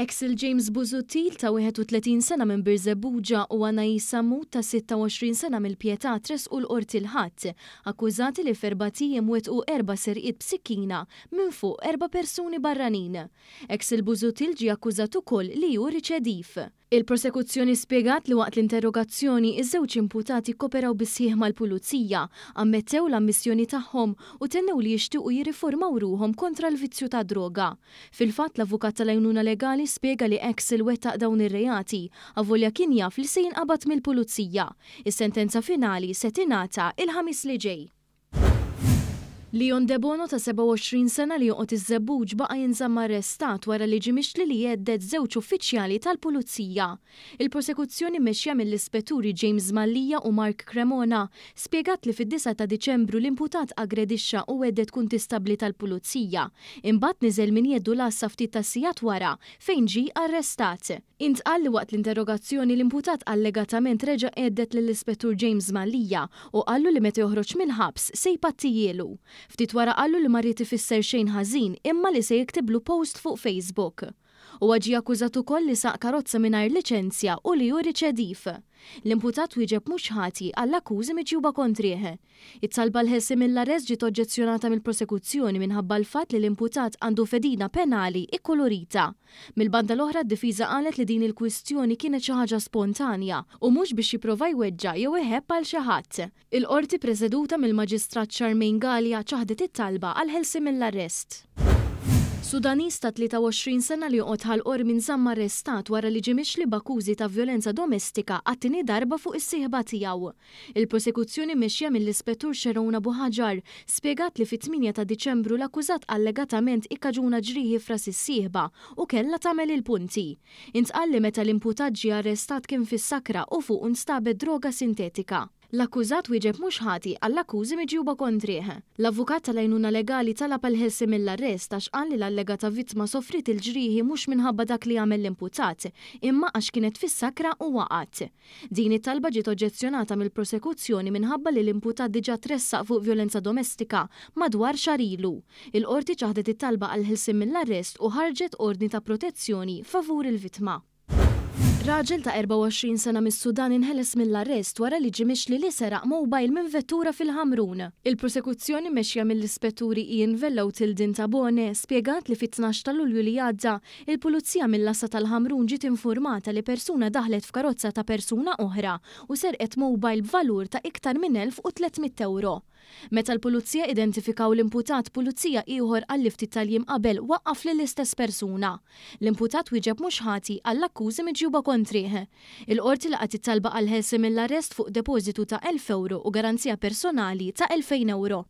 Eksil James Buzutil ta' 31 sena minn Birzebuġa u Anaj Samu ta' 26 sena mill pjetà tres u l-qort il-ħadd, akkużati li ferbatijiem wet u erba serqiet b'sikkina minn fuq erba persuni barranin. Eksil Buzutil ġi akkużat ukoll li ju riċedif. Il-prosekuzzjoni spiegat li waqt l-interrogazzjoni iż-żewġ imputati koperaw bisħieħ mal-pulizija, ammettew l-ammissjoni tagħhom u tennew li jixtiequ jirriformaw ruhom kontra l-vizzju ta' droga. Fil-fatt l-avukat tal-għajnuna legali spiega li ex il-wettaq dawn ir-reati, avolja kien jaf li se jinqabad mill-pulizija. Is-sentenza finali se tingħata il-ħamis li ġej. Leon Debono ta' 27 sena li joqgħod iż-żebbuġ baqa' jinżamm arrestat wara li ġimixli li jeddet żewġ uffiċjali tal-Pulizija. Il-prosekuzzjoni mexja mill-ispetturi James Mallija u Mark Cremona spjegat li fid-9 ta' Diċembru l-imputat aggredixxa u għeddet kun tistabli tal-Pulizija. Imbagħad niżel min jeddu lassa ftit ta' sijat wara fejn ġi arrestat. Intqal li waqt l-interrogazzjoni l-imputat allegatament reġa' għeddet lill-ispettur James Mallija u qallu li meta joħroġ mill-ħabs se jpattijielu. Ftit wara qallu li marriti fisser ifisser xejn ħażin imma li se jiktiblu post fuq Facebook. U għagġi akkużat ukoll li saq karozza mingħajr liċenzja u li juri ċedif. L-imputat wieġeb mhux ħati għall-akkużi miġjuba kontriħe. It-talba l-ħessi mill-arrest ġiet oġġezzjonata mill-prosekuzzjoni minħabba l-fatt li l-imputat għandu fedina penali kolorita. Mill-banda l-oħra d-difiża qalet li din il-kwistjoni kienet xi ħaġa spontanja u mhux biex jipprova jweġġa jew iħeb għal xi ħadd. Il-qorti preżeduta mill-Maġistrat Charmaine Galia ċaħdet it-talba għal ħelsim mill-arrest. Sudanista ta' 23 sena li joqgħod or minn zamma arrestat wara li ġimix li bakużi ta' violenza domestika għattini darba fuq is-sieħba tiegħu. Il-prosekuzzjoni mexja mill-ispettur Xerona Buħaġar spiegat li fit-8 ta' Diċembru l-akkużat allegatament ikkaġuna ġriħi fras is-sieħba u kella tagħmel il-punti. Intqalli meta l-imputat ġie arrestat kien fis-sakra u fuq unstabet droga sintetika. L-akkużat wieġeb mhux ħati għall-akkużi miġjuba kontrih. L-avukat tal-għajnuna legali talab il-ħelsi mill-arrest għax qal li l-allegata vittma soffrit il-ġrieħi mhux minħabba dak li għamel l-imputat, imma għax kienet fis-sakra u waqgħet. Din it-talba ġiet oġġezzjonata mill-prosekuzzjoni minħabba li l-imputat diġà tressaq fuq violenza domestika madwar ilu. Il-qorti ċaħdet it-talba għall ħelsim mill-arrest u ħarġet ordni ta' protezzjoni favur il vittma Raġel ta' 24 sena mis sudan inħeles mill-arrest wara li ġimix li li seraq mobile minn vettura fil-ħamrun. Il-prosekuzzjoni mexja mill-ispetturi Ian u Tildin Tabone spiegat li fit-12 ta' Lulju li għadda il-pulizija mill-lassa tal-ħamrun ġiet informata li persuna daħlet f'karozza ta' persuna oħra u serqet mobile b'valur ta' iktar minn 1300 euro. Meta l-pulizija identifikaw l-imputat, pulizija ieħor għall-lifti tal-jim qabel waqqaf l-istess persuna. L-imputat wieġeb mhux ħati għall-akkużi miġjuba kontriħ. Il-qorti laqat it-talba għal ħelsi mill-arrest fuq depożitu ta' 1000 euro u garanzija personali ta' 2000 euro.